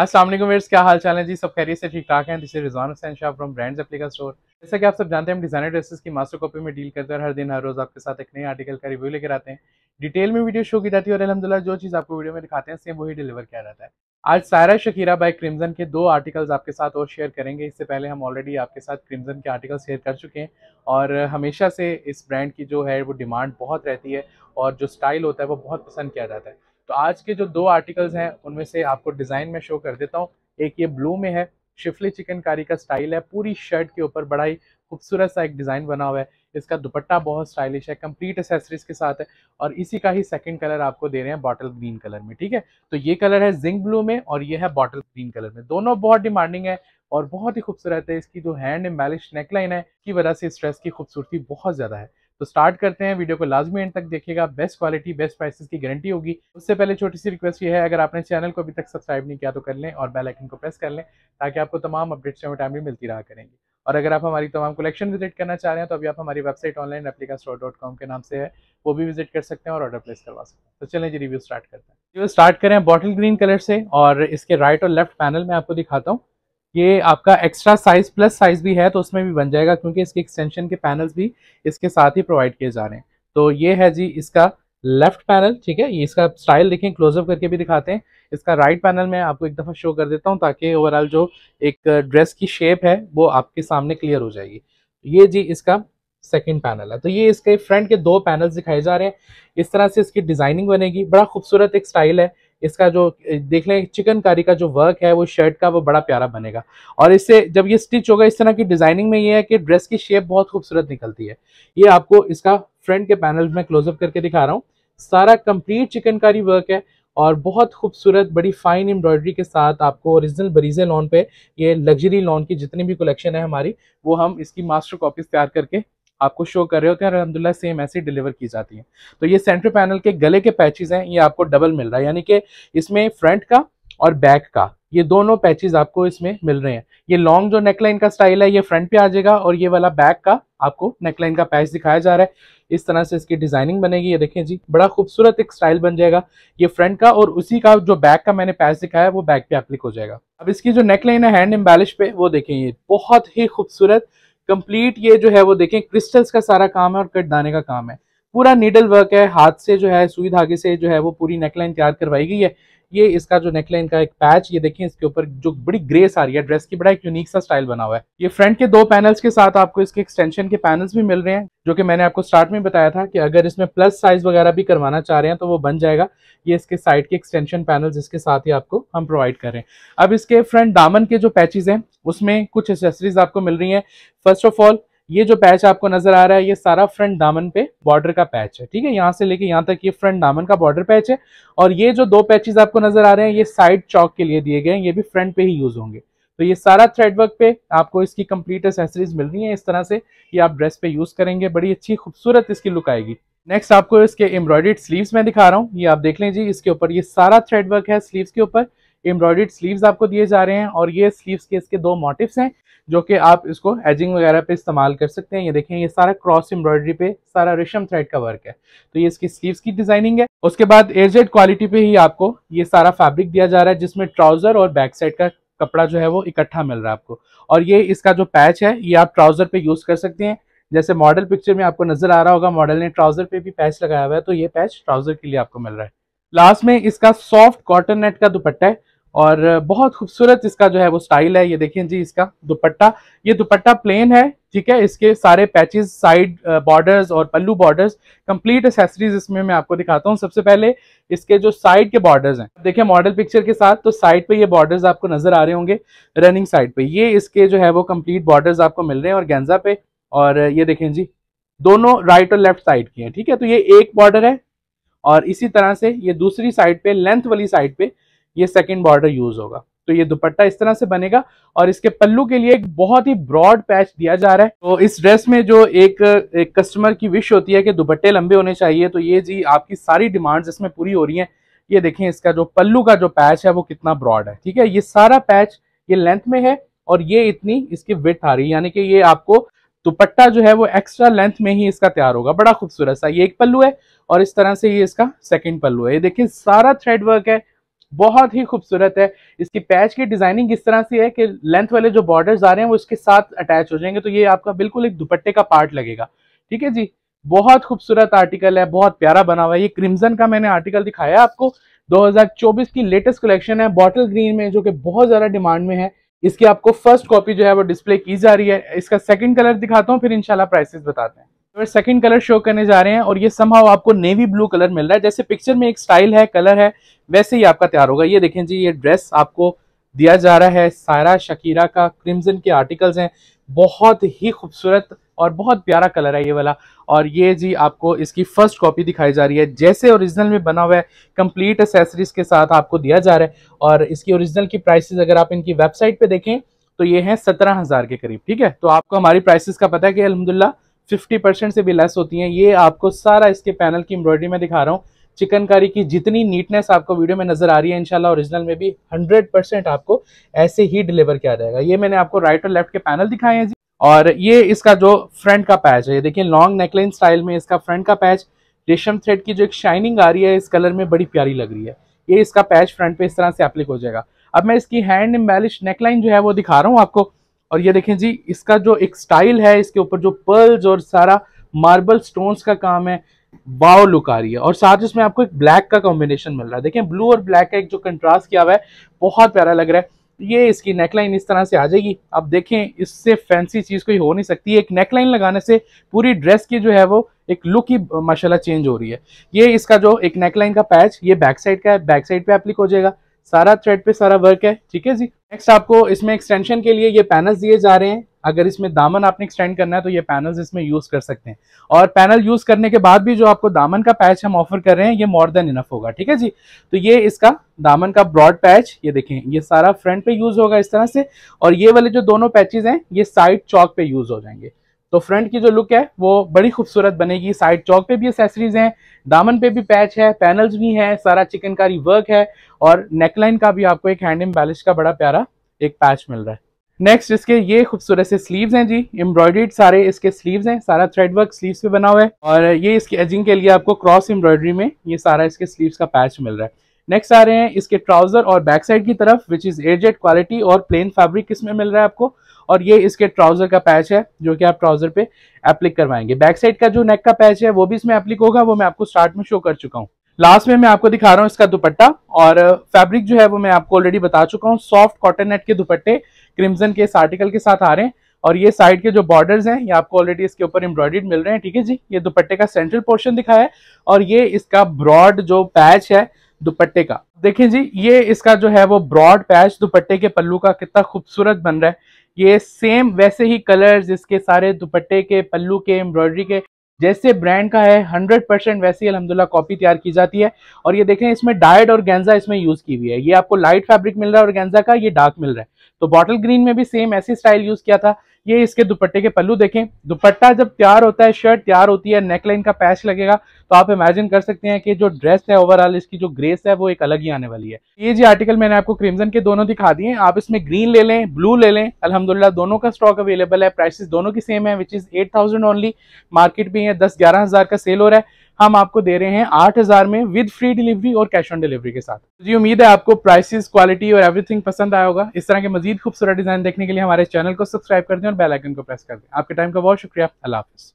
अस्सलाम वालेकुम वेयर्स क्या हाल चाल है जी सब खैरियत से ठीक ठाक हैं this Rizwan Hussain Shah from brands replica store जैसा कि आप सब जानते हैं हम डिजाइनर ड्रेसेस की मास्टर कॉपी में डील करते हैं हर दिन हर रोज़ आपके साथ एक नए आर्टिकल का रिव्यू लेकर आते हैं डिटेल में वीडियो शो की जाती है और अलहमदिल्ला जो चीज़ आपको वीडियो में दिखाते हैं सेम वही डिलीवर किया जाता है आज सायरा शकीरा बाय क्रिमज़न के दो आर्टिकल्स आपके साथ और शेयर करेंगे इससे पहले हम ऑलरेडी आपके साथ क्रिमजन के आर्टिकल शेयर कर चुके हैं और हमेशा से इस ब्रांड की जो है वो डिमांड बहुत रहती है और जो स्टाइल होता है वो बहुत पसंद किया जाता है तो आज के जो दो आर्टिकल्स हैं उनमें से आपको डिज़ाइन में शो कर देता हूँ एक ये ब्लू में है शिफली चिकनकारी का स्टाइल है पूरी शर्ट के ऊपर बड़ा ही खूबसूरत सा एक डिज़ाइन बना हुआ है इसका दुपट्टा बहुत स्टाइलिश है कंप्लीट एसेसरीज के साथ है और इसी का ही सेकंड कलर आपको दे रहे हैं बॉटल ग्रीन कलर में ठीक है तो ये कलर है जिंक ब्लू में और ये है बॉटल ग्रीन कलर में दोनों बहुत डिमांडिंग है और बहुत ही खूबसूरत है इसकी जो हैंड एम्बेलिश नेकलाइन है की वजह से इस ड्रेस की खूबसूरती बहुत ज़्यादा है तो स्टार्ट करते हैं वीडियो को लाजमी एंड तक देखिएगा बेस्ट क्वालिटी बेस्ट प्राइसेस की गारंटी होगी उससे पहले छोटी सी रिक्वेस्ट ये है अगर आपने चैनल को अभी तक सब्सक्राइब नहीं किया तो कर लें और बेल आइकन को प्रेस कर लें ताकि आपको तमाम अपडेट्स हमें टाइमली मिलती रहा करेंगे और अगर आप हमारी तमाम कलेक्शन विजिट करना चाह रहे हैं तो अभी आप हमारी website online replica store dot com के नाम से है वो भी विजिट कर सकते हैं और ऑर्डर प्लेस करवा सकते हैं तो चलें जी रिव्यू स्टार्ट करते हैं रिव्यू स्टार्ट करें बॉटल ग्रीन कलर से और इसके राइट और लेफ्ट पैनल में आपको दिखाता हूँ ये आपका एक्स्ट्रा साइज प्लस साइज भी है तो उसमें भी बन जाएगा क्योंकि इसके एक्सटेंशन के पैनल्स भी इसके साथ ही प्रोवाइड किए जा रहे हैं तो ये है जी इसका लेफ्ट पैनल ठीक है ये इसका स्टाइल देखें क्लोजअप करके भी दिखाते हैं इसका राइट right पैनल मैं आपको एक दफ़ा शो कर देता हूँ ताकि ओवरऑल जो एक ड्रेस की शेप है वो आपके सामने क्लियर हो जाएगी ये जी इसका सेकेंड पैनल है तो ये इसके फ्रंट के दो पैनल्स दिखाए जा रहे हैं इस तरह से इसकी डिजाइनिंग बनेगी बड़ा खूबसूरत एक स्टाइल है इसका जो देख लें चिकनकारी का जो वर्क है वो शर्ट का वो बड़ा प्यारा बनेगा और इससे जब ये स्टिच होगा इस तरह की डिजाइनिंग में ये है कि ड्रेस की शेप बहुत खूबसूरत निकलती है ये आपको इसका फ्रंट के पैनल में क्लोजअप करके दिखा रहा हूँ सारा कंप्लीट चिकनकारी वर्क है और बहुत खूबसूरत बड़ी फाइन एम्ब्रॉयडरी के साथ आपको ओरिजिनल बरीजे लॉन पे ये लग्जरी लॉन की जितनी भी कलेक्शन है हमारी वो हम इसकी मास्टर कॉपीज तैयार करके आपको शो कर रहे होते हैं अलहमदिल्ला सेम ऐसे डिलीवर की जाती है तो ये सेंटर पैनल के गले के पैचेज हैं ये आपको डबल मिल रहा है यानी कि इसमें फ्रंट का और बैक का ये दोनों पैचेज आपको इसमें मिल रहे हैं ये लॉन्ग जो नेकलाइन का स्टाइल है ये फ्रंट पे आ जाएगा और ये वाला बैक का आपको नेकलाइन का पैच दिखाया जा रहा है इस तरह से इसकी डिजाइनिंग बनेगी ये देखें जी बड़ा खूबसूरत एक स्टाइल बन जाएगा ये फ्रंट का और उसी का जो बैक का मैंने पैच दिखाया है वो बैक पे एप्लिक हो जाएगा अब इसकी जो नेकलाइन है हैंड एम्बेलिश पे वो देखें ये बहुत ही खूबसूरत कंप्लीट ये जो है वो देखें क्रिस्टल्स का सारा काम है और कट दाने का काम है पूरा नीडल वर्क है हाथ से जो है सुई धागे से जो है वो पूरी नेकलाइन तैयार करवाई गई है ये इसका जो नेकलाइन का एक पैच ये देखिए इसके ऊपर जो बड़ी ग्रेस आ रही है ड्रेस की बड़ा एक यूनिक सा स्टाइल बना हुआ है ये फ्रंट के दो पैनल्स के साथ आपको इसके एक्सटेंशन के पैनल्स भी मिल रहे हैं जो कि मैंने आपको स्टार्ट में बताया था कि अगर इसमें प्लस साइज वगैरह भी करवाना चाह रहे हैं तो वो बन जाएगा ये इसके साइड के एक्सटेंशन पैनल इसके साथ ही आपको हम प्रोवाइड कर रहे हैं अब इसके फ्रंट दामन के जो पैचेज हैं उसमें कुछ एसेसरीज आपको मिल रही हैं फर्स्ट ऑफ ऑल ये जो पैच आपको नजर आ रहा है ये सारा फ्रंट दामन पे बॉर्डर का पैच है ठीक है यहाँ से लेके यहाँ तक ये फ्रंट दामन का बॉर्डर पैच है और ये जो दो पैचेस आपको नजर आ रहे हैं ये साइड चौक के लिए दिए गए हैं ये भी फ्रंट पे ही यूज होंगे तो ये सारा थ्रेडवर्क पे आपको इसकी कंप्लीट एसेसरीज मिल रही है इस तरह से ये आप ड्रेस पे यूज करेंगे बड़ी अच्छी खूबसूरत इसकी लुक आएगी नेक्स्ट आपको इसके एम्ब्रॉयडेड स्लीव्स में दिखा रहा हूँ ये आप देख लें जी इसके ऊपर ये सारा थ्रेडवर्क है स्लीव्स के ऊपर एम्ब्रॉयडेड स्लीव्स आपको दिए जा रहे हैं और ये स्लीव्स के इसके दो मोटिव्स हैं जो कि आप इसको एजिंग वगैरह पे इस्तेमाल कर सकते हैं ये देखें ये सारा क्रॉस एम्ब्रॉयडरी पे सारा रेशम थ्रेड का वर्क है तो ये इसकी स्लीव्स की डिजाइनिंग है उसके बाद एयरजेट क्वालिटी पे ही आपको ये सारा फैब्रिक दिया जा रहा है जिसमें ट्राउजर और बैक साइड का कपड़ा जो है वो इकट्ठा मिल रहा है आपको और ये इसका जो पैच है ये आप ट्राउजर पे यूज कर सकते हैं जैसे मॉडल पिक्चर में आपको नजर आ रहा होगा मॉडल ने ट्राउजर पे भी पैच लगाया हुआ है तो ये पैच ट्राउजर के लिए आपको मिल रहा है लास्ट में इसका सॉफ्ट कॉटन नेट का दुपट्टा है और बहुत खूबसूरत इसका जो है वो स्टाइल है ये देखिए जी इसका दुपट्टा ये दुपट्टा प्लेन है ठीक है इसके सारे पैचेस साइड बॉर्डर्स और पल्लू बॉर्डर्स कंप्लीट एसेसरीज इसमें मैं आपको दिखाता हूँ सबसे पहले इसके जो साइड के बॉर्डर्स हैं देखिए मॉडल पिक्चर के साथ तो साइड पे ये बॉर्डर्स आपको नजर आ रहे होंगे रनिंग साइड पे ये इसके जो है वो कम्प्लीट बॉर्डर्स आपको मिल रहे हैं और गेंजा पे और ये देखें जी दोनों राइट और लेफ्ट साइड की हैं ठीक है तो ये एक बॉर्डर है और इसी तरह से ये दूसरी साइड पे लेंथ वाली साइड पे ये सेकेंड बॉर्डर यूज होगा तो ये दुपट्टा इस तरह से बनेगा और इसके पल्लू के लिए एक बहुत ही ब्रॉड पैच दिया जा रहा है तो इस ड्रेस में जो एक, एक कस्टमर की विश होती है कि दुपट्टे लंबे होने चाहिए तो ये जी आपकी सारी डिमांड्स इसमें पूरी हो रही हैं ये देखें इसका जो पल्लू का जो पैच है वो कितना ब्रॉड है ठीक है ये सारा पैच ये लेंथ में है और ये इतनी इसकी विथ आ रही है यानी कि ये आपको दुपट्टा जो है वो एक्स्ट्रा लेंथ में ही इसका तैयार होगा बड़ा खूबसूरत सा ये एक पल्लू है और इस तरह से ये इसका सेकंड पल्लू है ये देखिए सारा थ्रेड वर्क है बहुत ही खूबसूरत है इसकी पैच की डिजाइनिंग इस तरह से है कि लेंथ वाले जो बॉर्डर्स आ रहे हैं वो इसके साथ अटैच हो जाएंगे तो ये आपका बिल्कुल एक दुपट्टे का पार्ट लगेगा ठीक है जी बहुत खूबसूरत आर्टिकल है बहुत प्यारा बना हुआ है ये क्रिमजन का मैंने आर्टिकल दिखाया आपको 2024 की लेटेस्ट कलेक्शन है बॉटल ग्रीन में जो कि बहुत ज़्यादा डिमांड में है इसकी आपको फर्स्ट कॉपी जो है वो डिस्प्ले की जा रही है इसका सेकंड कलर दिखाता हूँ फिर इंशाल्लाह प्राइसेस बताते हैं और सेकंड कलर शो करने जा रहे हैं और ये समहाउ आपको नेवी ब्लू कलर मिल रहा है जैसे पिक्चर में एक स्टाइल है कलर है वैसे ही आपका तैयार होगा ये देखें जी ये ड्रेस आपको दिया जा रहा है सारा शकीरा का क्रिमजन के आर्टिकल्स हैं बहुत ही खूबसूरत और बहुत प्यारा कलर है ये वाला और ये जी आपको इसकी फर्स्ट कॉपी दिखाई जा रही है जैसे ओरिजिनल में बना हुआ है कंप्लीट एसेसरीज के साथ आपको दिया जा रहा है और इसकी ओरिजिनल की प्राइसेस अगर आप इनकी वेबसाइट पे देखें तो ये है सत्रह हजार के करीब ठीक है तो आपको हमारी प्राइसेस का पता है कि अलहमदुल्ला फिफ्टी परसेंट से भी लेस होती हैं ये आपको सारा इसके पैनल की एम्ब्रॉयडरी में दिखा रहा हूँ चिकनकारी की जितनी नीटनेस आपको वीडियो में नजर आ रही है इनशाला ओरिजिनल में भी 100 परसेंट आपको ऐसे ही डिलीवर किया जाएगा ये मैंने आपको राइट और लेफ्ट के पैनल दिखाए हैं जी और ये इसका जो फ्रंट का पैच है ये देखिए लॉन्ग नेकलाइन स्टाइल में इसका फ्रंट का पैच रेशम थ्रेड की जो एक शाइनिंग आ रही है इस कलर में बड़ी प्यारी लग रही है ये इसका पैच फ्रंट पे इस तरह से एप्लिक हो जाएगा अब मैं इसकी हैंड एम्बेलिश नेकलाइन जो है वो दिखा रहा हूँ आपको और ये देखें जी इसका जो एक स्टाइल है इसके ऊपर जो पर्ल्स और सारा मार्बल स्टोन्स का काम है वाव लुक आ रही है और साथ इसमें आपको एक ब्लैक का कॉम्बिनेशन मिल रहा है देखें ब्लू और ब्लैक का एक जो कंट्रास्ट किया हुआ है बहुत प्यारा लग रहा है ये इसकी नेकलाइन इस तरह से आ जाएगी आप देखें इससे फैंसी चीज़ कोई हो नहीं सकती एक नेकलाइन लगाने से पूरी ड्रेस की जो है वो एक लुक ही माशाला चेंज हो रही है ये इसका जो एक नेकलाइन का पैच ये बैक साइड का है बैक साइड पे एप्लिक हो जाएगा सारा थ्रेड पे सारा वर्क है ठीक है जी नेक्स्ट आपको इसमें एक्सटेंशन के लिए ये पैनल्स दिए जा रहे हैं अगर इसमें दामन आपने एक्सटेंड करना है तो ये पैनल्स इसमें यूज कर सकते हैं और पैनल यूज करने के बाद भी जो आपको दामन का पैच हम ऑफर कर रहे हैं ये मोर देन इनफ होगा ठीक है जी तो ये इसका दामन का ब्रॉड पैच ये देखें ये सारा फ्रंट पे यूज होगा इस तरह से और ये वाले जो दोनों पैचेज हैं ये साइड चौक पे यूज हो जाएंगे तो फ्रंट की जो लुक है वो बड़ी खूबसूरत बनेगी साइड चौक पे भी एसेसरीज हैं दामन पे भी पैच है पैनल्स भी हैं सारा चिकनकारी वर्क है और नेकलाइन का भी आपको एक हैंड एम्बेलिश का बड़ा प्यारा एक पैच मिल रहा है नेक्स्ट इसके ये खूबसूरत से स्लीव्स हैं जी एम्ब्रॉयड्रीड सारे इसके स्लीव्स हैं सारा थ्रेड वर्क स्लीव पे बना हुआ है और ये इसके एजिंग के लिए आपको क्रॉस एम्ब्रॉयडरी में ये सारा इसके स्लीव का पैच मिल रहा है नेक्स्ट आ रहे हैं इसके ट्राउजर और बैक साइड की तरफ विच इज एयरजेट क्वालिटी और प्लेन फैब्रिक इसमें मिल रहा है आपको और ये इसके ट्राउजर का पैच है जो कि आप ट्राउजर पे एप्लिक करवाएंगे बैक साइड का जो नेक का पैच है वो भी इसमें एप्लिक होगा वो मैं आपको स्टार्ट में शो कर चुका हूँ लास्ट में मैं आपको दिखा रहा हूँ इसका दुपट्टा और फैब्रिक जो है वो मैं आपको ऑलरेडी बता चुका हूँ सॉफ्ट कॉटन नेट के दुपट्टे क्रिमजन के इस आर्टिकल के साथ आ रहे हैं और ये साइड के जो बॉर्डर्स हैं ये आपको ऑलरेडी इसके ऊपर एम्ब्रॉयडेड मिल रहे हैं ठीक है जी ये दुपट्टे का सेंट्रल पोर्शन दिखाया है और ये इसका ब्रॉड जो पैच है दुपट्टे का देखें जी ये इसका जो है वो ब्रॉड पैच दुपट्टे के पल्लू का कितना खूबसूरत बन रहा है ये सेम वैसे ही कलर्स इसके सारे दुपट्टे के पल्लू के एम्ब्रॉयडरी के जैसे ब्रांड का है 100 परसेंट वैसे ही अलहमदुल्ला कॉपी तैयार की जाती है और ये देखें इसमें डायड और गेंजा इसमें यूज़ की हुई है ये आपको लाइट फैब्रिक मिल रहा है और गेंजा का ये डार्क मिल रहा है तो बॉटल ग्रीन में भी सेम ऐसी स्टाइल यूज किया था ये इसके दुपट्टे के पल्लू देखें दुपट्टा जब तैयार होता है शर्ट तैयार होती है नेकलाइन का पैच लगेगा तो आप इमेजिन कर सकते हैं कि जो ड्रेस है ओवरऑल इसकी जो ग्रेस है वो एक अलग ही आने वाली है ये जी आर्टिकल मैंने आपको क्रिमजन के दोनों दिखा दिए आप इसमें ग्रीन ले लें ब्लू ले लें अलहमदुल्ला दोनों का स्टॉक अवेलेबल है प्राइसिस दोनों की सेम है which is at only market में है दस ग्यारह का सेल हो रहा है हम आपको दे रहे हैं आठ हजार में विद फ्री डिलीवरी और कैश ऑन डिलीवरी के साथ तो जी उम्मीद है आपको प्राइसेस क्वालिटी और एवरीथिंग पसंद आया होगा इस तरह के मजीद खूबसूरत डिजाइन देखने के लिए हमारे चैनल को सब्सक्राइब कर दें और बेलाइकन को प्रेस कर दें आपके टाइम का बहुत शुक्रिया अल्लाह हाफिज़